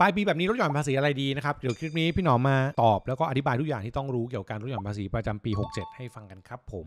ปลายปีแบบนี้ลดหย่อนภาษีอะไรดีนะครับ เดี๋ยวคลิปนี้พี่หนอมมาตอบแล้วก็อธิบายทุกอย่างที่ต้องรู้เกี่ยวกับการลดหย่อนภาษีประจำปี67 ให้ฟังกันครับ ผม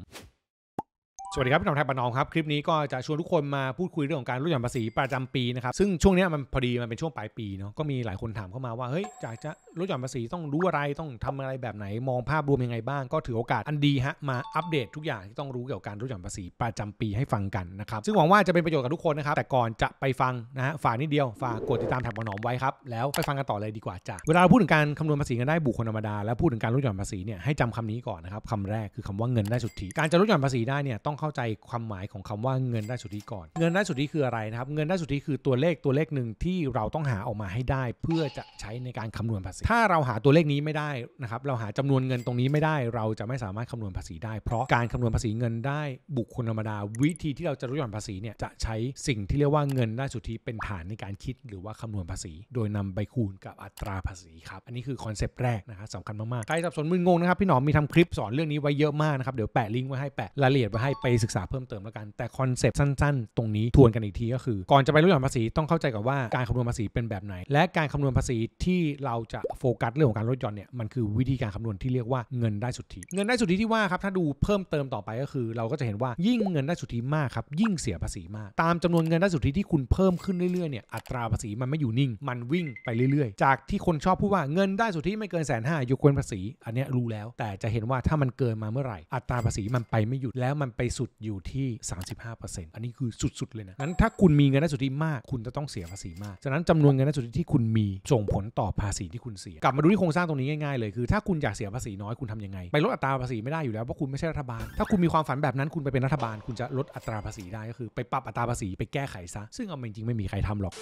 สวัสดีครับพี่หนอมไทยปานองครับคลิปนี้ก็จะชวนทุกคนมาพูดคุยเรื่องของการลดหย่อนภาษีประจำปีนะครับ ซึ่งช่วงนี้มันพอดีมันเป็นช่วงปลายปีเนาะก็มีหลายคนถามเข้ามาว่าเฮ้ยอยากจะลดหย่อนภาษีต้องรู้อะไรต้องทำอะไรแบบไหนมองภาพรวมยังไงบ้างก็ถือโอกาสอันดีฮะมา อัปเดตทุกอย่างที่ต้องรู้เกี่ยวกับการลดหย่อนภาษีประจำปีให้ฟังกันนะครับซึ่งหวังว่าจะเป็นประโยชน์กับทุกคนนะครับแต่ก่อนจะไปฟังนะฮะฝากนิดเดียว ฝากกดติดตามแถบหนอมไว้ครับแล้วไปฟังกันต่อเลยดีกว่าจ้ะเวลาเราพูดถึงการคำนวณภาษีกันได้บุคคลธรรมดาแล้วพูดถึงการลดหย่อนภาษีเนี่ยให้จำคำนี้ก่อนนะครับคำแรกคือคำว่าเงินได้สุทธิ การจะลดหย่อนภาษีได้เนี่ยต้องเข้าใจความหมายของคำว่าเงินได้สุทธิก่อน เงินได้สุทธิคืออะไรนะครับเงินได้สุทธิคือตัวเลขตัวเลขหนึ่งที่เราต้องหาออกมาให้ได้ เพื่อจะใช้ในการคำนวณภาษีถ้าเราหาตัวเลขนี้ไม่ได้นะครับเราหาจำนวนเงินตรงนี้ไม่ได้เราจะไม่สามารถคำนวณภาษีได้เพราะการคำนวณภาษีเงินได้บุคคลธรรมดาวิธีที่เราจะรู้ย่อนภาษีเนี่ยจะใช้สิ่งที่เรียกว่าเงินได้สุทธิเป็นฐานในการคิดหรือว่าคำนวณภาษี โดยนำไปคูณกับอัตราภาษีครับอันนี้คือคอนเซปต์แรกนะครับสำคัญมากๆใครสับสนมึนงงนะครับพี่หนอมมีทำคลิปสอนเรื่องนี้ไว้เยอะมากนะครับเดี๋ยวแปะลิงก์ไว้ให้แปะรายละเอียดไว้ให้ไปศึกษาเพิ่มเติมแล้วกันแต่คอนเซปต์สั้นๆ ตรงนี้ทวนกันอีกทีก็คือก่อนจะไปรู้ย่อนภาษีต้องเข้าใจก่อนว่าการคานวณภาษีเป็นแบบไหน และการคานวณภาษีที่เราจะโฟกัสเรื่องของการลดหย่อนเนี่ยมันคือวิธีการคำนวณที่เรียกว่าเงินได้สุทธิ เงินได้สุทธิที่ว่าครับถ้าดูเพิ่มเติมต่อไปก็คือ เราก็จะเห็นว่ายิ่งเงินได้สุทธิมากครับยิ่งเสียภาษีมากตามจำนวนเงินได้สุทธิที่คุณเพิ่มขึ้นเรื่อยๆเนี่ยอัตราภาษีมันไม่อยู่นิ่งมันวิ่งไปเรื่อย ๆจากที่คนชอบพูดว่าเงินได้สุทธิไม่เกินแสนห้ายกเว้นภาษี อันนี้รู้แล้วแต่จะเห็นว่าถ้ามันเกินมาเมื่อไหร่อัตราภาษีมันไปไม่หยุดแล้วมันไปสุดอยู่ที่ 35%อันนี้คือสุด ๆ เลยนะนั้นถ้าคุณมีเงินได้สุทธิมาก คุณจะต้องเสียภาษีมากฉะนั้นจำนวนเงินได้สุทธิที่คุณมีส่งผลต่อ ภาษีที่คุณเสสียกลับมาดูที่โครงสร้างตรงนี้ง่ายๆเลยคือ ถ้าคุณอยากเสียภาษีน้อยคุณทำยังไงไปลดอัตราภาษีไม่ได้อยู่แล้วเพราะคุณไม่ใช่รัฐบาล ถ้าคุณมีความฝันแบบนั้นคุณไปเป็นรัฐบาล คุณจะลดอัตราภาษีได้ ก็คือไปปรับอัตราภาษีไปแก้ไขซะซึ่งเอาจริงๆไม่มีใครทำหรอก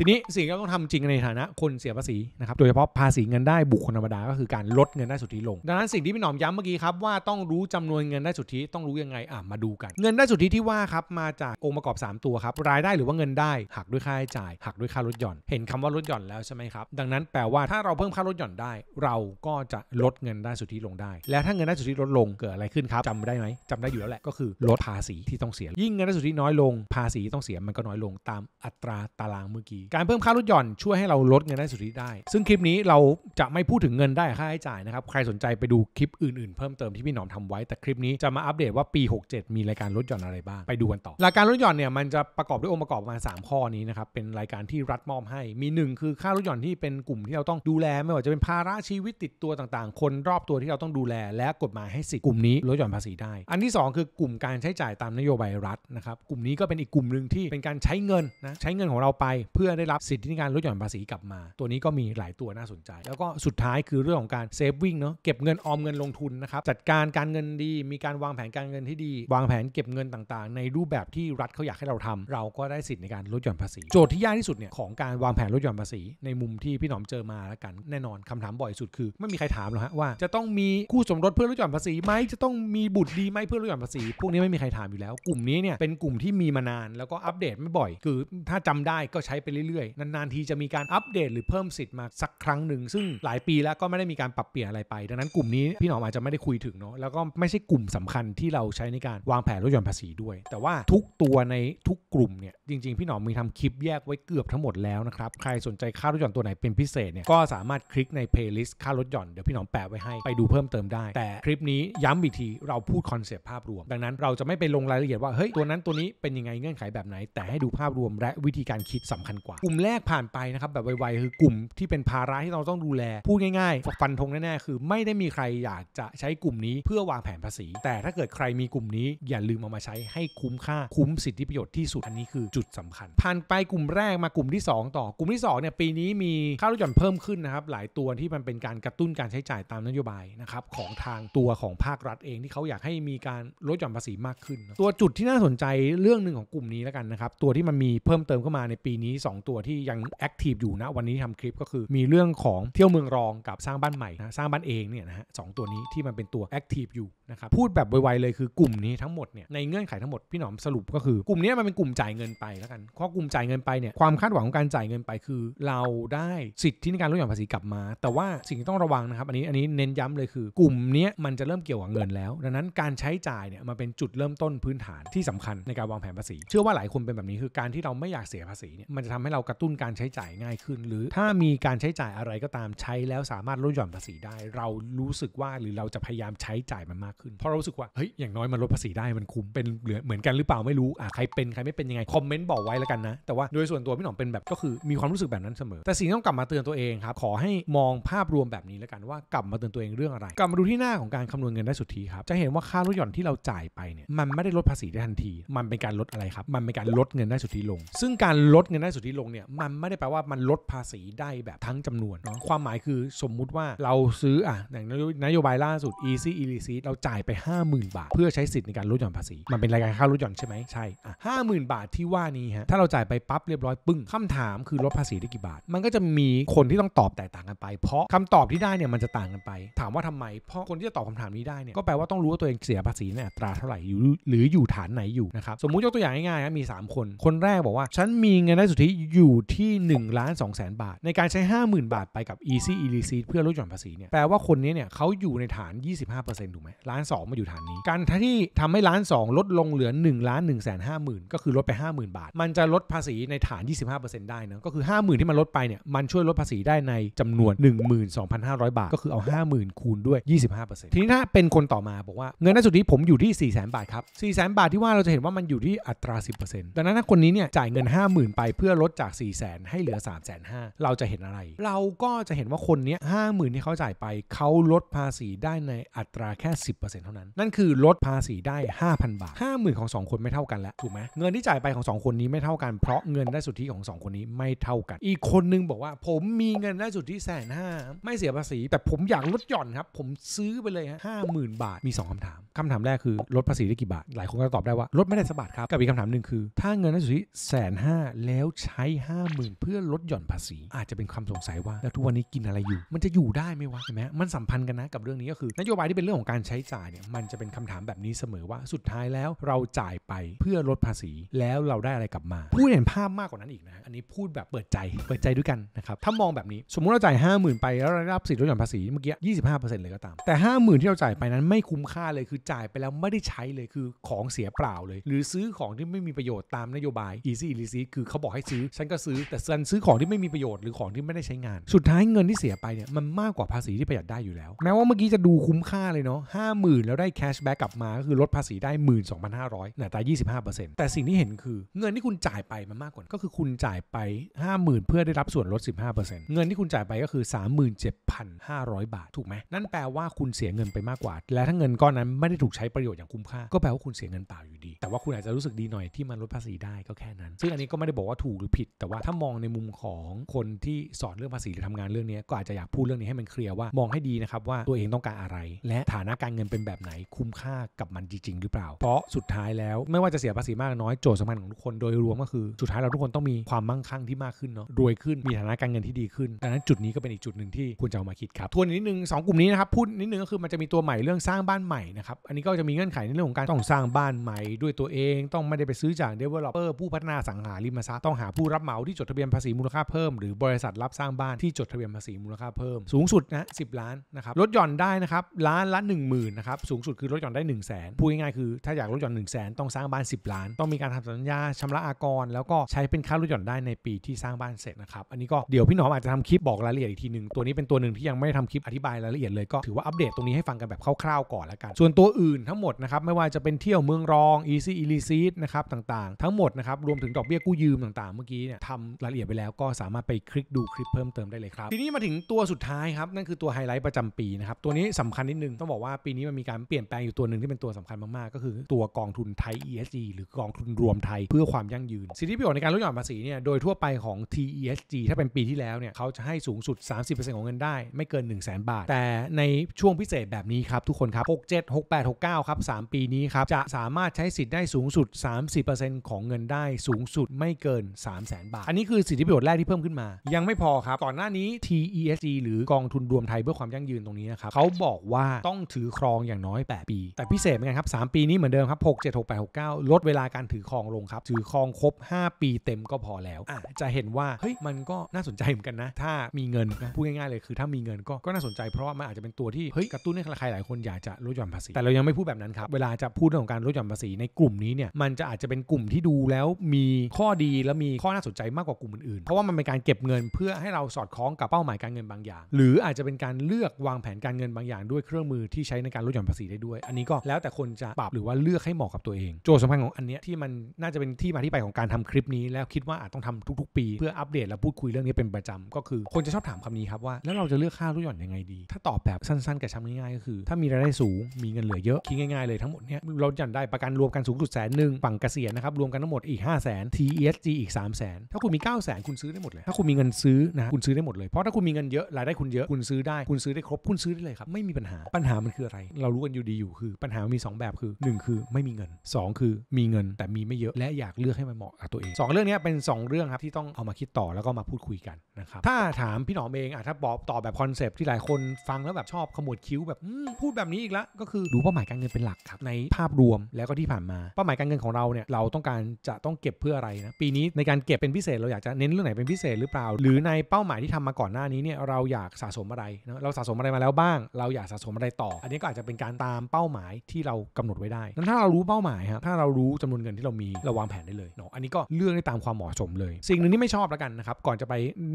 ทีนี้สิ่งที่ต้องทำจริงในฐานะคนเสียภาษีนะครับโดยเฉพาะภาษีเงินได้บุคคลธรรมดาก็คือการลดเงินได้สุทธิลงดังนั้นสิ่งที่พี่หนอมย้ำเมื่อกี้ครับว่าต้องรู้จำนวนเงินได้สุทธิต้องรู้ยังไงอ่ะมาดูกัน เงินได้สุทธิที่ว่าครับมาจากองค์ประกอบ3ตัวครับรายได้หรือว่าเงินได้หักด้วยค่าใช้จ่าย หักด้วยค่าลดหย่อน เห็นคำว่าลดหย่อนแล้วใช่ไหมครับดังนั้นแปลว่าถ้าเราเพิ่มค่าลดหย่อนได้ เราก็จะลดเงินได้สุทธิลงได้ และถ้าเงินได้สุทธิลดลงเกิดอะไรขึ้นครับจำได้ไหมจำได้อยู่แล้วแหละก็คือลดภาษีที่ต้อง เสียยิ่งเงินได้สุทธิน้อยลงภาษีต้องเสียมันก็น้อยลงตามอัตราตารางเมื่อกีการเพิ่มค่าลดหย่อนช่วยให้เราลดเงินได้สุทธิได้ ซึ่งคลิปนี้เราจะไม่พูดถึงเงินได้ค่าใช้จ่ายนะครับ ใครสนใจไปดูคลิปอื่นๆ เพิ่มเติมที่พี่หนอมทำไว้ แต่คลิปนี้จะมาอัปเดตว่าปี 67 มีรายการลดหย่อนอะไรบ้าง ไปดูกันต่อหลักการลดหย่อนเนี่ยมันจะประกอบด้วยองค์ประกอบประมาณ3ข้อนี้นะครับ เป็นรายการที่รัฐมอบให้มี 1 คือค่าลดหย่อนที่เป็นกลุ่มที่เราต้องดูแล ไม่ว่าจะเป็นภาระชีวิตติดตัวต่างๆ คนรอบตัวที่เราต้องดูแลและกฎหมายให้สิทธิกลุ่มนี้ลดหย่อนภาษีได้ อันที่ 2 คือกลุ่มการใช้จ่ายตามนโยบายรัฐนะครับกลุ่มนี้ก็เป็นอีกกลุ่มหนึ่งที่เป็นการใช้เงินนะใช้เงินของเราไปเพื่อได้รับสิทธิในการลดหย่อนภาษีกลับมา ตัวนี้ก็มีหลายตัวน่าสนใจ แล้วก็สุดท้ายคือเรื่องของการเซฟวิ่งเนาะเก็บเงินออมเงินลงทุนนะครับจัดการการเงินดี มีการวางแผนการเงินที่ดี วางแผนเก็บเงินต่างๆ ในรูปแบบที่รัฐเขาอยากให้เราทำเราก็ได้สิทธิในการลดหย่อนภาษี โจทย์ที่ยากที่สุดเนี่ยของการวางแผนลดหย่อนภาษีในมุมที่พี่หนอมเจอมาแล้วกันแน่นอนคำถามบ่อยสุดคือไม่มีใครถามหรอกฮะว่าจะต้องมีคู่สมรสเพื่อลดหย่อนภาษีไหมจะต้องมีบุตรดีไหมเพื่อลดหย่อนภาษีพวกนี้ไม่มีใครถามอยู่แล้ว กลุ่มนี้เนี่ยเป็นกลุ่มที่มีมานานแล้วก็อัปเดตไม่บ่อยคือถ้าจำได้ก็ใช้ไปเรื่อยๆนานๆที จะมีการอัปเดต หรือเพิ่มสิทธิ์มาสักครั้งหนึ่ง ซึ่งหลายปีแล้วก็ไม่ได้มีการปรับเปลี่ยนอะไรไป ดังนั้นกลุ่มนี้พี่หนอมอาจจะไม่ได้คุยถึงเนาะแล้วก็ไม่ใช่กลุ่มสำคัญที่เราใช้ในการวางแผนลดหย่อนภาษีด้วย แต่ว่าทุกตัวในทุกกลุ่มเนี่ยจริง ๆพี่หนอมมีทำคลิปแยกไว้เกือบทั้งหมดแล้วนะครับใครสนใจค่าลดหย่อนตัวไหนเป็นพิเศษเนี่ยก็สามารถคลิกในเพลย์ลิสต์ค่าลดหย่อนเดี๋ยวพี่หนอมแปะไว้ให้ไปดูเพิ่มเติมได้ แต่คลิปนี้ย้ำอีกทีเราพูดคอนเซปต์ภาพรวม ดังนั้นเราจะไม่ไปลงรายละเอียดว่าเฮ้ยตัวนั้นตัวนี้เป็นยังไงเงื่อนไขแบบไหน แต่ให้ดูภาพรวม และวิธีการคิดสำคัญกว่ากลุ่มแรกผ่านไปนะครับแบบไวๆ คือกลุ่มที่เป็นภาระที่เราต้องดูแล พูดง่ายๆฟันธงแน่ๆคือไม่ได้มีใครอยากจะใช้กลุ่มนี้เพื่อวางแผนภาษี แต่ถ้าเกิดใครมีกลุ่มนี้ อย่าลืมเอามาใช้ให้คุ้มค่าคุ้มสิทธิประโยชน์ที่สุดอันนี้คือจุดสำคัญผ่านไปกลุ่มแรกมากลุ่มที่ 2 ต่อกลุ่มที่2เนี่ยปีนี้มีค่าลดหย่อนเพิ่มขึ้นนะครับหลายตัวที่มันเป็นการกระตุ้นการใช้จ่ายตามนโยบายนะครับของทางตัวของภาครัฐเองที่เขาอยากให้มีการลดหย่อนภาษีมากขึ้นตัวจุดที่น่าสนใจเรื่องหนึ่งของกลุ่มนี้แล้วกันนะครับตัวที่มันมีเพิ่มเติมเข้ามาในปีนี้ 2 2ตัวที่ยังแอคทีฟอยู่นะวันนี้ทำคลิปก็คือมีเรื่องของเที่ยวเมืองรองกับสร้างบ้านใหม่นะสร้างบ้านเองเนี่ยนะฮะสตัวนี้ที่มันเป็นตัวแอคทีฟอยู่นะครับพูดแบบไวๆเลยคือกลุ่มนี้ทั้งหมดเนี่ยในเงื่อนไขทั้งหมดพี่หนอมสรุปก็คือกลุ่มนี้มันเป็นกลุ่มจ่ายเงินไปแล้วกันข้อกลุ่มจ่ายเงินไปเนี่ยความคาดหวังของการจ่ายเงินไปคือเราได้สิทธิในการลดหย่อนภาษีกลับมา แต่ว่าสิ่งที่ต้องระวังนะครับอันนี้อันนี้เน้นย้ำเลยคือกลุ่มนี้มันจะเริ่มเกี่ยวกับเงินแล้ว ดังนั้นการใช้จ่ายเนี่ยมันเป็นจุดเริ่มต้นพื้นฐานที่สำคัญในการวางแผนภาษี เชื่อว่าหลายคนเป็นแบบนี้คือการที่เราไม่อยากเสียภาษีเนี่ยมันจะทำให้เรากระตุ้นการใช้จ่ายง่ายขึ้น หรือถ้ามีการใช้จ่ายอะไรก็ตามใช้แล้วสามารถลดหย่อนภาษีได้ เรารู้สึกว่าหรือเราจะพยายามใช้จ่ายมันมากขึ้นเพราะเรารู้สึกว่าเฮ้ยอย่างน้อยมันลดภาษีได้มันคุ้มเป็นเหลือเหมือนกันหรือเปล่าไม่รู้อ่ะใครเป็นใครไม่เป็นยังไงคอมเมนต์บอกไว้แล้วกันนะ แต่ว่าโดยส่วนตัวพี่หนอมเป็นแบบก็คือมีความรู้สึกแบบนั้นเสมอ แต่สิ่งที่ต้องกลับมาเตือนตัวเองครับ ขอให้มองภาพรวมแบบนี้แล้วกันว่ากลับมาเตือนตัวเองเรื่องอะไร กลับมาดูที่หน้าของการคำนวณเงินได้สุทธิครับ จะเห็นว่าค่าลดหย่อนที่เราจ่ายไปเนี่ยมันไม่ได้ลดภาษีได้ทันที มันเป็นการลดอะไรครับมันเป็นการลดเงินได้สุทธิลง ซึ่งการลดเงินได้สุทธิลงเนี่ยมันไม่ได้แปลว่ามันลดภาษีได้แบบทั้งจำนวนเนาะความหมายคือสมมุติว่าเราซื้ออ่ะอย่างนโยบายล่าสุด Easy e l e c e เราจ่ายไป 50,000 บาท เพื่อใช้สิทธิ์ในการลดหย่อนภาษี มันเป็นรายการค่าลดหย่อนใช่ไหม ใช่ อ่ะห้าหมื่นบาทที่ว่านี้ฮะ ถ้าเราจ่ายไปปั๊บเรียบร้อยปึ้งคำถามคือลดภาษีได้กี่บาท มันก็จะมีคนที่ต้องตอบแตกต่างกันไป เพราะคำตอบที่ได้เนี่ยมันจะต่างกันไป ถามว่าทำไม เพราะคนที่จะตอบคำถามนี้ได้เนี่ยก็แปลว่าต้องรู้ว่าตัวเองเสียภาษีในอัตราเท่าไหร่อยู่หรืออยู่ฐานไหนอยู่นะครับ สมมุติยกตัวอย่างง่ายๆมี 3 คนคนแรกบอกว่า ฉันมีเงินได้สุทธิอยู่ที่1นึ่งล้านสองแสนบาท ในการใช้ 50,000 บาทไปกับ Easy e l e c i t เพื่อลดหย่อนภาษีเนี่ยแปลว่าคนนี้เนี่ยเขาอยู่ในฐาน 25%ถูกไหมล้านสองมาอยู่ฐานนี้ การที่ทำให้ล้านสองลดลงเหลือ1นึ่งล้านหนึ่งแสนห้าหมื่นก็คือลดไป 50,000 บาท มันจะลดภาษีในฐาน 25%ได้นะ ก็คือ 50,000ที่มันลดไปเนี่ยมันช่วยลดภาษีได้ในจำนวน 12,500 บาท ก็คือเอา 50,000 คูณด้วย 25%ทีนี้ถ้าเป็นคนต่อมาบอกว่าเงินณสุดที่ผมอยู่ที่ 4 0 0 0 0 0บาทครับ4 0 0 0 0 0 บาทที่ว่าเราจะเห็นว่ามันอยู่ที่อัตรา 10%ดังนั้นถ้าคนนี้เนี่ยจ่ายเงิน 50,000 ไปเพื่อลดจาก 4 0 0 0 0 0 ให้เหลือ3 5 0 0 0 0 เราจะเห็นอะไร เราก็จะเห็นว่าคนนี้ห้าหมื่นที่เขาจ่ายไป เขาลดภาษีได้ในอัตราแค่ 10%เท่านั้น นั่นคือลดภาษีได้ 5,000 บาท 5 0,000 ของ 2 คนไม่เท่ากันแล้ว ถูกไหม เงินที่จ่ายไปของ 2 คนนี้ไม่เท่ากัน เพราะเงินได้สุทธิของ2 คนนี้ไม่เท่ากัน อีกคนนึงบอกว่า ผมมีเงินได้สุทธิแสนห้าไม่เสียภาษี แต่ผมอยากลดหย่อนครับ ผมซื้อไปเลยฮะห้าหมื่นบาท มี2คำถามคำถามแรกคือลดภาษีได้กี่บาท หลายคนก็ตอบได้ว่าลดไม่ได้สบาทครับกับอีกคำถามหนึ่งคือถ้าเงินได้สุทธิแสนห้าแล้วใช้ให้าหมื่นเพื่อลดหย่อนภาษี อาจจะเป็นความสงสัยว่าแล้วทุกวันนี้กินอะไรอยู่ มันจะอยู่ได้ไหมวะใช่ไหมมันสัมพันธ์กันนะกับเรื่องนี้ก็คือนโยบายที่เป็นเรื่องของการใช้จ่ายเนี่ยมันจะเป็นคำถามแบบนี้เสมอว่า สุดท้ายแล้วเราจ่ายไปเพื่อลดภาษีแล้วเราได้อะไรกลับมาพูดเห็นภาพมากกว่านั้นอีกนะอันนี้พูดแบบเปิดใจเปิดใจด้วยกันนะครับถ้ามองแบบนี้ สมมติเราจ่าย 5 0,000 ไปแล้วเราได้รับสิทธิลดหย่อนภาษีเมื่อกี้ยี่สิบห้าเปอร์เซ็นต์เลยก็ตาม แต่ห้าหมื่นที่เราจ่ายไปนั้นไม่คุ้มค่าเลย คือจ่ายไปแล้วไม่ได้ใช้เลยคือของเสียเปล่าเลย หรือซื้อของที่ไม่มีประโยชน์ตามนโยบาย easy e a s y คือเขาบอกให้ซื้อฉันก็ซื้อ แต่ฉันซื้อของที่ไม่มีประโยชน์หรือของที่ไม่ได้ใช้งาน สุดท้ายเงินที่เสียไปเนี่ยมันมากกว่าภาษีที่ประหยัดได้อยู่แล้ว แม้ว่าเมื่อกี้จะดูคุ้มค่าเลยเนาะห้าหมื่นแล้วได้แคชแบ็กกลับมา ก็คือลดภาษีได้หมื่นสองพันห้้ารอยาตาเเปอร์ซ็นต์แต่สิ่งที่เห็นคือ เงินที่คุณจ่ายไปมันมากกว่าก็คือคุณจ่ายไปห้าหมื่นเพื่อได้รับส่วนลดสิบห้าเปอร์์เเซ็นตงินที่คุณจ่ายไปก็คือาร้อยบาท ถูกไหมนั่นแปลว่าคุณเสียเงินไปมากกว่า และถ้าเงินก้อนนั้นไม่ได้ถูกใช้ประโยชน์อย่างคุ้มค่าก็แปลว่าคุณเสียเงินเปล่าอยู่ดี แต่ว่าคุณอาจจะรู้สึกดีหน่อยที่มันลดภาษีได้ก็แค่นั้นซึ่งอันนี้ก็ไม่ได้บอกว่าถูกหรือผิดแต่ว่าถ้ามองในมุมของคนที่สอนเรื่องภาษีหรือทำงานเรื่องนี้ก็อาจจะอยากพูดเรื่องนี้ให้มันเคลียร์ว่ามองให้ดีนะครับว่าตัวเองต้องการอะไรและฐานะการเงินเป็นแบบไหนคุ้มค่ากับมันจริงๆ หรือเปล่า เพราะสุดท้ายแล้วไม่ว่าจะเสียภาษีมากน้อยโจทย์สำคัญของทุกคนโดยรวมก็คือ สุดท้ายเราทุกคนต้องมีความมั่งคั่งที่มากขึ้นเนาะรวยขึ้นมีฐานะการเงินที่ดีขึ้นดังนั้นจุดนี้ก็เป็นอีกจุดหนึ่งที่คุณจะเอามาคิดครับทวนนิดนึง2 กลุ่มนี้นะครับพูดนิดนึงก็คือมันจะมีตัวใหม่เรื่องสร้างบ้านใหม่นะครับอันนี้ก็จะมีเงื่อนไขในเรื่องของการต้องสร้างบ้านใหม่ ด้วยตัวเองต้องไม่ได้ไปซื้อจากลลอปเปอร์ผู้พัฒนาสังหาริมทรัพย์ต้องหาผูรับเหมาที่จดทะเบียนภาษีมูลค่าเพิ่มหรือบริษัทรับสร้างบ้านที่จดทะเบียนภาษีมูลค่าเพิ่ม สูงสุดนะสิล้านนะครับลดหย่อนได้นะครับล้านละ1 0,000นะครับสูงสุดคือลดหย่อนได้ 1 0 0 0 0แสนพูดง่ายๆคือถ้าอยากลดหย่อน 1 0 0 0 0แสนต้องสร้างบ้าน 10ล้าน ต้องมีการทำสัญญาชำระอากรแล้วก็ใช้เป็นค่าลดหย่อนได้ในปีที่สร้างบ้านเสร็จนะครับอันนี้ก็เดี๋ยวพี่หนอมอาจจะทำคลิปบอกรายละเอียดอีกทีหนึ่งตัวนี้เป็นตัวหนึ่งที่ยังไม่ได้ทำคลิปอธิบายรายละเอียดเลยก็ถือว่าอัปเดตตรงนี้ให้ฟังกันแบบคร่าวๆก่อนลวกันส่วนตัวอื่นทั้งหมดนะครับไม่ว่าจะเป็นเที่ยวเมืองรอง easy e l i c i นะครับต่างๆ ทั้งหมดนะครับรวมถึงดอกเบี้ยกู้ยืมต่าง ๆเมื่อกีี้เนี่ยทำรายละเอียดไปแล้วก็สามารถไปคลิกดูคลิปเพิ่มเติมได้เลยครับทีนี้มาถึงตัวสุดท้ายครับ นั่นคือตัวไฮไลท์ประจำปีนะครับ ตัวนี้สำคัญนิดนึง ต้องบอกว่าปีนี้มันมีการเปลี่ยนแปลงอยู่ตัวหนึ่งที่เป็นตัวสำคัญมากๆ ก็คือตัวกองทุนไทย ESG หรือกองทุนรวมไทยเพื่อความยั่งยืนสิทธิประโยชน์ในการลดหย่อนภาษีเนี่ยโดยทั่วไปของ TESG ถ้าเป็นปีที่แล้วเนี่ยเขาจะให้สูงสุด 30%ของเงินได้ไม่เกิน 1 0 0 0 0แบาทแต่ในช่วงพิเศษแบบนี้ครับทุกคนครับ 67 68 69 ครับ 3 ปีนี้ครับจะสามารถใช้สิทธิ์ได้สูงสุด 30%ของเงินได้สูงสุดไม่เกิน 3แสนบาทอันนี้คือสิทธิประโยชน์แรกที่เพิ่มขึ้นมา ยังไม่พอครับก่อนหน้านี้ TESG หรือ กองทุนรวมไทยเพื่อความยั่งยืนตรงนี้นะครับเขาบอกว่าต้องถือครองอย่างน้อย 8 ปี แต่พิเศษเหมือนกันครับ 3 ปีนี้เหมือนเดิมครับ 6 7 6 8 6 9 ลดเวลาการถือครองลงครับ ถือครองครบ 5 ปีเต็มก็พอแล้ว อ่ะ จะเห็นว่าเฮ้ยมันก็น่าสนใจเหมือนกันนะ ถ้ามีเงินนะพูดง่ายๆเลยคือ ถ้ามีเงินก็ก็น่าสนใจเพราะว่ามันอาจจะเป็นตัวที่เฮ้ยกระตุ้นให้ใครหลายคนอยากจะลดหย่อนภาษี แต่เรายังไม่พูดแบบนั้นครับเวลาจะพูดเรื่องของการลดหย่อนภาษี ในกลุ่มนี้เนี่ยมันจะอาจจะเป็นกลุ่มที่ดูแล้วมีข้อดีและมีข้อาสนใจมากกว่ากลุ่มอื่นๆเพราะว่ามันเป็นการเก็บเงินเพื่อให้เราสอดคล้องกับเป้าหมายการเงินบางอย่าง หรืออาจจะเป็นการเลือกวางแผนการเงินบางอย่างด้วยเครื่องมือที่ใช้ในการลดหย่อนภาษีได้ด้วย อันนี้ก็แล้วแต่คนจะปรับหรือว่าเลือกให้เหมาะกับตัวเอง โจทย์สำคัญของอันนี้ที่มันน่าจะเป็นที่มาที่ไปของการทำคลิปนี้แล้วคิดว่าอาจต้องทำทุกๆปีเพื่ออัปเดตและพูดคุยเรื่องนี้เป็นประจำก็คือ คนจะชอบถามคำนี้ครับว่าแล้วเราจะเลือกค่าลดหย่อนยังไงดี ถ้าตอบแบบสั้นๆกระชับง่ายๆก็คือถ้ามีรายได้สูงมีเงินเหลือเยอะคิดง่ายๆเลยทั้งหมดเนี้ยลดหย่อนได้ประกันรวมกันสูงสุดแสนหนึ่งฝั่งเกษียณนะครับรวมกันทั้งหมดอีก5 0 0 0 0 t s g อีก3 0 0 0นถ้าคุณมี 9 0 0แสนคุณซื้อได้หมดเลย ถ้าคุณมีเงินซื้อนะ คุณซื้อได้หมดเลย เพราะถ้าคุณมีเงินเยอะ รายได้ คุณเยอะ คุณซื้อได้ คุณซื้อได้ครบ คุณซื้อได้เลยครับ ไม่มีปัญหา ปัญหามันคืออะไร เรารู้กันอยู่ดีอยู่ คือ ปัญหามี2 แบบคือ 1 คือไม่มีเงิน 2 คือมีเงินแต่มีไม่เยอะ และอยากเลือกให้มันเหมาะกับตัวเอง 2 เรื่องนี้เป็น 2 เรื่องครับที่ต้องเอามาคิดต่อแล้วก็มาพูดคุยกันนะครับ ถ้าถามพี่หนอมเองอ่ะถ้าบอกต่อแบบคอนเซปที่หลายคนฟังแล้วแบบชอบขมวดคิ้วแบบพูดแบบนี้อีกแล้วก็คือดูเป้าหมายการเงินเป็นหลักครับในภาพรวมแล้วก็ที่ผ่านมาเป้าหมายการเงินของเราเนี่ยเราต้องการจะต้องเก็บเพื่ออะไรนะปีนี้ในการเก็บเียดเป็นพิเศษเราอยากจะเน้นเรื่องไหนเป็นพิเศษหรือเปล่าหรือในเป้าหมายที่ทำมาก่อนหน้านี้เนี่ยเราอยากสะสมอะไรนะเราสะสมอะไรมาแล้วบ้าง เราอยากสะสมอะไรต่อ อันนี้ก็อาจจะเป็นการตามเป้าหมายที่เรากำหนดไว้ได้นั้นถ้าเรารู้เป้าหมายับถ้าเรารู้จำนวนเงินที่เรามีเราวางแผนได้เลยเนาะอันนี้ก็เลือกได้ตามความเหมาะสมเลย สิ่งหนึ่งที่ไม่ชอบแล้วกันนะครับก่อนจะไป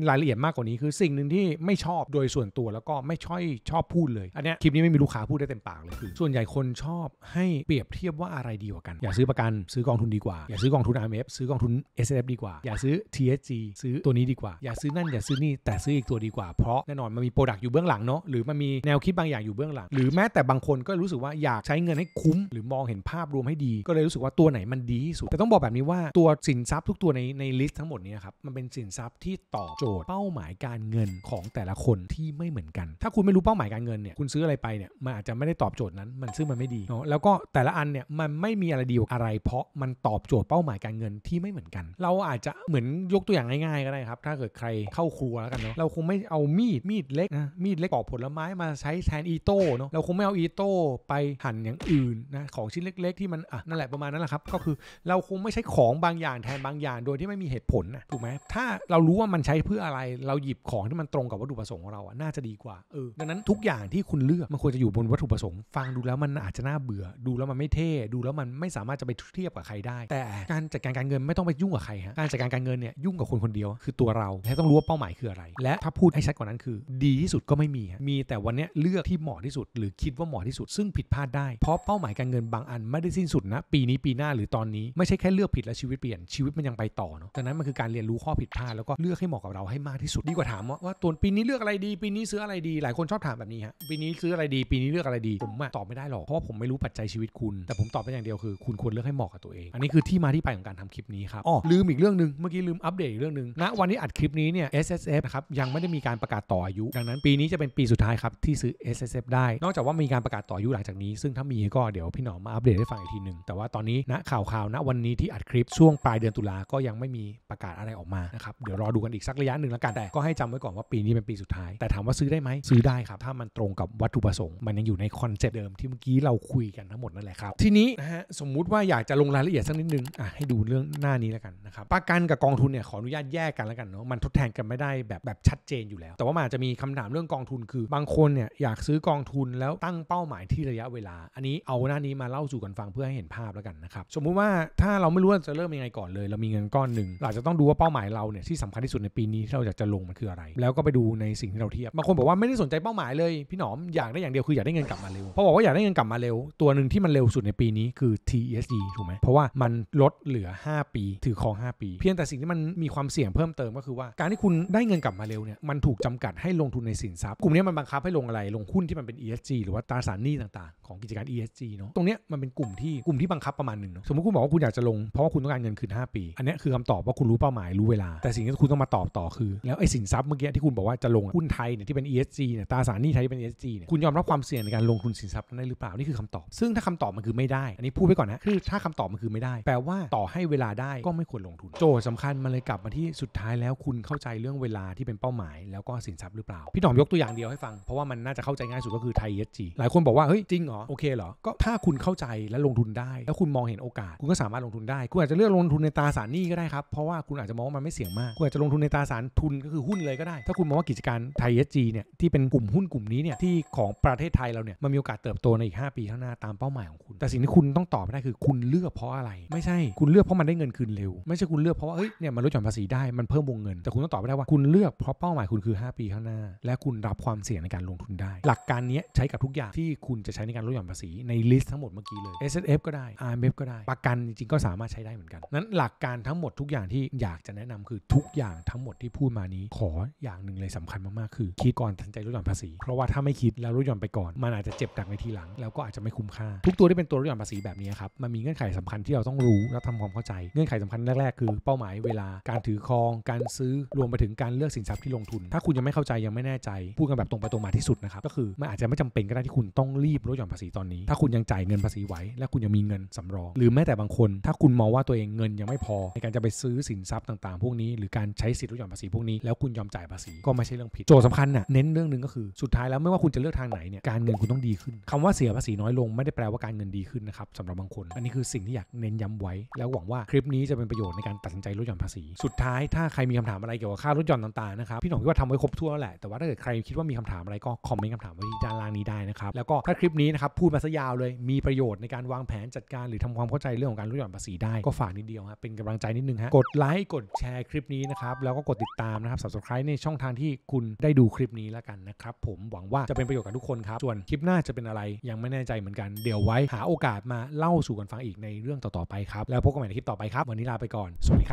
รายละเอียดมากกว่านี้ คือสิ่งหนึ่งที่ไม่ชอบโดยส่วนตัวแล้วก็ไม่ช่อยชอบพูดเลยอันนี้คลิปนี้ไม่มีลูกค้าพูดได้เต็มปากเลยคือส่วนใหญ่คนชอบให้เปรียบเทียบว่าอะไรดีกว่ากัน อย่าซื้อประกันซื้อกองทุนดีกว่าอย่าซื้อกองทุน RMF ซื้อกองทุน S F ดีกว่าอย่าอย่าซื้อ TSG ซื้อตัวนี้ดีกว่า อย่าซื้อนั่นอย่าซื้อนี่แต่ซื้ออีกตัวดีกว่า เพราะแน่นอนมันมีโปรดักต์อยู่เบื้องหลังเนาะหรือมันมีแนวคิดบางอย่างอยู่เบื้องหลัง หรือแม้แต่บางคนก็รู้สึกว่าอยากใช้เงินให้คุ้มหรือมองเห็นภาพรวมให้ดี ก็เลยรู้สึกว่าตัวไหนมันดีที่สุดแต่ต้องบอกแบบนี้ว่าตัวสินทรัพย์ทุกตัวในในลิสต์ทั้งหมดนี้ครับมันเป็นสินทรัพย์ที่ตอบโจทย์เป้าหมายการเงินของแต่ละคนที่ไม่เหมือนกัน ถ้าคุณไม่รู้เป้าหมายการเงินเนี่ยคุณซื้ออะไรไปเนี่ยมันอาจจะไม่ได้ตอบโจทย์นั้นมันซึ่งมันไม่ดีเนาะแล้วก็แต่ละอันเนี่ยมันไม่มีอะไรดีอะไร เพราะมันตอบโจทย์เป้าหมายการเงินที่ไม่เหมือนกัน เราอาจจะะเหมือนยกตัวอย่างง่ายๆก็ได้ครับ ถ้าเกิดใครเข้าครัวแล้วกันเนาะเราคงไม่เอามีดมีดเล็กนะมีดเล็กปอกผลไม้มาใช้แทนอีโต้เนาะเราคงไม่เอาอีโต้ไปหั่นอย่างอื่นนะของชิ้นเล็ก ๆ ที่มันอ่ะนั่นแหละประมาณนั้นแหละครับ ก็คือเราคงไม่ใช้ของบางอย่างแทนบางอย่างโดยที่ไม่มีเหตุผลนะถูกไหมถ้าเรารู้ว่ามันใช้เพื่ออะไรเราหยิบของที่มันตรงกับวัตถุประสงค์ของเราอะน่าจะดีกว่าเออดังนั้นทุกอย่างที่คุณเลือกมันควรจะอยู่บนวัตถุประสงค์ฟังดูแล้วมันอาจจะน่าเบื่อดูแล้วมันไม่เท่ดูแล้วมันไม่สามารถจะไปเทียบกับใครได้ แต่การจัดการการเงินไม่ต้องไปยุ่งกับใครฮะการจัดกการการเงินเนี่ยยุ่งกับคนคนเดียว คือตัวเราแค่ต้องรู้ว่าเป้าหมายคืออะไร และถ้าพูดให้ชัดกว่านั้นคือ ดีที่สุดก็ไม่มีมีแต่วันนี้เลือกที่เหมาะที่สุดหรือคิดว่าเหมาะที่สุด ซึ่งผิดพลาดได้เพราะเป้าหมายการเงินบางอันไม่ได้สิ้นสุดนะปีนี้ปีหน้าหรือตอนนี้ไม่ใช่แค่เลือกผิดแล้วชีวิตเปลี่ยนชีวิตมันยังไปต่อเนาะดังนั้นมันคือการเรียนรู้ข้อผิดพลาดแล้วก็เลือกให้เหมาะกับเราให้มากที่สุดดีกว่าถามว่าว่าตัวปีนี้เลือกอะไรดีปีนี้ซื้ออะไรดี หลายคนชอบถามแบบนี้ฮะปีนี้ซื้ออะไรดี ปีนี้เลือกอะไรดีผมตอบไม่ได้หรอกเพราะผมไม่รู้ปัจจัยชีวิตคุณ แต่ผมตอบไปอย่างเดียวคือคุณควรเลือกให้เหมาะกับตัวเองอันนี้คือที่มาที่ไปของการทำคลิปนี้ครับอ๋อลืมอีกเรื่องหนึ่งเมื่อกี้ลืมอัปเดตอีกเรื่องหนึ่งณนะวันที่อัดคลิปนี้เนี่ย S S F นะครับยังไม่ได้มีการประกาศต่ออายุ ดังนั้น ปีนี้จะเป็นปีสุดท้ายครับที่ซื้อ S S F ได้ นอกจากว่ามีการประกาศต่ออายุหลังจากนี้ ซึ่งถ้ามีก็เดี๋ยวพี่หนอมมาอัปเดตให้ฟังอีกทีหนึ่ง แต่ว่าตอนนี้ณนะข่าวข่าว ณ วันนี้ที่อัดคลิปช่วงปลายเดือนตุลาก็ยังไม่มีประกาศอะไรออกมานะครับ เดี๋ยวรอดูกันอีกสักระยะหนึ่งแล้วกัน แต่ก็ให้จำไว้ก่อนว่าปีนี้เป็นปีสุดท้าย แต่ถามว่าซื้อได้ไหมซื้อได้ครับถ้ามันตรงกับวัตถุประสงค์มันยังอยู่ในคอนเซ็ปต์เดิมที่เมื่อกี้เราคุยกันทั้งหมดนั่นแหละครับทีนี้นะฮะสมมุติว่าอยากจะลงรายละเอียดสักนิดนึงอ่ะให้ดูเรื่องหน้านี้แล้วกันนะครับประกันนกับกองทุนเนี่ยขออนุญาตแยกกันแล้วกันเนาะมันทดแทนกันไม่ได้แบบแบบชัดเจนอยู่แล้ว แต่ว่ามันอาจจะมีคำถามเรื่องกองทุน คือบางคนเนี่ยอยากซื้อกองทุนแล้วตั้งเป้าหมายที่ระยะเวลา อันนี้เอาหน้านี้มาเล่าสู่กันฟังเพื่อให้เห็นภาพแล้วกันนะครับสมมุติว่าถ้าเราไม่รู้ว่าจะเริ่มยังไงก่อนเลยเรามีเงินก้อนหนึ่งเราจะต้องดูว่าเป้าหมายเราเนี่ยที่สำคัญที่สุดในปีนี้ที่เราอยากจะลงมันคืออะไร แล้วก็ไปดูในสิ่งที่เราเทียบบางคนบอกว่าไม่ได้สนใจเป้าหมายเลยพี่หนอมอยากได้อย่างเดียวคืออยากได้เงินกลับมาเร็วเพะบอกว่าอยากได้เงินกลับมาเร็วตัวหนึ่งที่มันเร็วสุดในปีนี้คือ TSD ถูกไหมเพราะว่ามันลดเหลือ 5 ปีถือครอง5ปีเพียงยงแต่สิ่งที่มันมีความเสี่ยงเพิ่มเติมก็คือว่า การที่คุณได้เงินกลับมาเร็วเนี่ยมันถูกจำกัดให้ลงทุนในสินทรัพย์ กลุ่มนี้มันบังคับให้ลงอะไรลงหุ้นที่มันเป็น ESG หรือว่าตราสารหนี้ต่างๆ ของกิจการ ESG เนาะตรงเนี้ยมันเป็นกลุ่มที่กลุ่มที่บังคับประมาณหนึ่งเนาะสมมติคุณบอกว่าคุณอยากจะลง เพราะว่าคุณต้องการเงินคืน5ปี อันนี้คือคำตอบว่าคุณรู้เป้าหมายรู้เวลาแต่สิ่งที่คุณต้องมาตอบต่อคือแล้วไอ้สินทรัพย์เมื่อกี้ที่คุณบอกว่าจะลงหุ้นไทยเนี่ยที่เป็น ESG เนี่ยตราสารหนี้ไทยที่เป็น ESG เนี่ยคุณยอมรับความเสี่ยงในการลงทุนสินทรัพย์นั้นได้หรือเปล่านี่คือคำตอบ ซึ่งถ้าคำตอบมันคือไม่ได้อันนี้พูดไว้ก่อนนะคือถ้าคำตอบมันคือไม่ได้ แปลว่าต่อให้เวลาได้ก็ไม่ควรลงทุนโจสำคัญมันเลยกลับมาที่สุดท้ายแล้วคุณเข้าใจเรื่องเวลาที่เป็นเป้าหมาย แล้วก็สินทรัพย์หรือเปล่า พี่หนอมยกตัวอย่างเดียวให้ฟัง เพราะว่ามันน่าจะเข้าใจง่ายสุดก็คือไทยเอสจีหลายคนบอกว่าเฮ้ยจริงเหรอโอเคเหรอก็ถ้าคุณเข้าใจและลงทุนได้แล้วคุณมองเห็นโอกาส คุณก็สามารถลงทุนได้คุณอาจจะเลือกลงทุนในตราสารหนี้ก็ได้ครับเพราะว่าคุณอาจจะมองว่ามันไม่เสี่ยงมากคุณอาจจะลงทุนในตราสารทุนก็คือหุ้นเลยก็ได้ ถ้าคุณมองว่ากิจการไทยเอสจีเนี่ยที่เป็นกลุ่มหุ้นกลุ่มนี้เนี่ยที่ของประเทศไทยเราเนี่ยมันมีโอกาสเติบโตในอีก5ปีข้างหน้าตามเป้าหมายของคุณ แต่สิ่งที่คุณต้องตอบได้คือคุณเลือกเพราะอะไรไม่ใช่ คุณเลือกเพราะมันได้เงินคืนเร็วไม่ใช่คุณเลือกเพราะาเฮ้ยเนี่ยมันลดหย่อนภาษีได้ มันเพิ่มวงเงินแต่คุณต้องตอบไม่ได้ว่าคุณเลือกเพราะเป้าหมายคุณคือ 5 ปีข้างหน้า และคุณรับความเสี่ยงในการลงทุนได้ หลักการนี้ใช้กับทุกอย่างที่คุณจะใช้ในการลดหย่อนภาษีในลิสต์ทั้งหมดเมื่อกี้เลย S F ก็ได้ R M F ก็ได้ ประกันจริงก็สามารถใช้ได้เหมือนกันนั้น หลักการทั้งหมดทุกอย่างที่อยากจะแนะนำคือทุกอย่างทั้งหมดที่พูดมานี้ ขออย่างหนึ่งเลยสำคัญมากๆคือคิดก่อนตัดใจลดหย่อนภาษี เพราะว่าถ้าไม่คิดแล้วลดหย่อนไปก่อนมันอาจจะเจ็บดักในทีหลัง แล้วก็อาจจะไม่คุ้มค่า ทุกตัวที่เป็นตัวลดหย่อนภาษีแบบนี้ครับมันมีเงื่อนไขสำคัญที่เราต้องรู้และทำความเข้าใจเงื่อนไขสำคัญแรกๆคือเป้าหมหมายเวลาการถือครองการซื้อรวมไปถึงการเลือกสินทรัพย์ที่ลงทุน ถ้าคุณยังไม่เข้าใจยังไม่แน่ใจพูดกันแบบตรงไปตรงมาที่สุดนะครับก็คือมันอาจจะไม่จำเป็นก็ได้ที่คุณต้องรีบลดหย่อนภาษีตอนนี้ถ้าคุณยังจ่ายเงินภาษีไว้และคุณยังมีเงินสำรอง หรือแม้แต่บางคน ถ้าคุณมองว่าตัวเองเงินยังไม่พอ ในการจะไปซื้อสินทรัพย์ต่างๆพวกนี้หรือการใช้สิทธิลดหย่อนภาษีพวกนี้แล้วคุณยอมจ่ายภาษีก็ไม่ใช่เรื่องผิดโจทย์สำคัญน่ะเน้นเรื่องหนึ่งก็คือสุดท้ายแล้วไม่ว่าคุณจะเลือกทางไหนเนี่ยการเงินคุณต้องดีขึ้น คำว่าเสียภาษีน้อยลงไม่ได้แปลว่าการเงินดีขึ้นนะครับสำหรับบางคน อันนี้คือสิ่งที่อยากเน้นย้ำไว้ แล้วหวังว่าคลิปนี้จะเป็นประโยชน์ในการตัดสินใจลดหย่อนภาษี สุดท้ายถ้าใครมีคำถามอะไรเกี่ยวกับค่าลดหย่อนต่างๆนะครับ พี่หน่องคิดว่าทำไว้ครบทั่วแล้วแหละ แต่ว่าถ้าเกิดใครคิดว่ามีคำถามอะไรก็คอมเมนต์คำถามไว้ที่ด้านล่างนี้ได้นะครับ แล้วก็ถ้าคลิปนี้นะครับ พูดมาซะยาวเลยมีประโยชน์ในการวางแผนจัดการหรือทำความ เข้าใจเรื่องของการลดหย่อนภาษีได้ ก็ฝากนิดเดียวับเป็นกำลังใจนิดนึงฮะกดไลค์กดแชร์คลิปนี้นะครับแล้วก็กดติดตามนะครับ subscribe ในช่องทางที่คุณได้ดูคลิปนี้แล้วกันนะครับผมหวังว่าจะเป็นประโยชน์กับทุกคนครับ ส่วนคลิปหน้าจะเป็นอะไรยังไม่แน่ใจเหมือนกัน เดี๋ยวไว้หา โอกาสมาเล่าสู่กันฟังอีกในเรื่องต่อๆไปครับแล้วพบกันใหม่ในคลิปต่อไปครับ วันนี้ลาไปก่อนสวัสดีครับ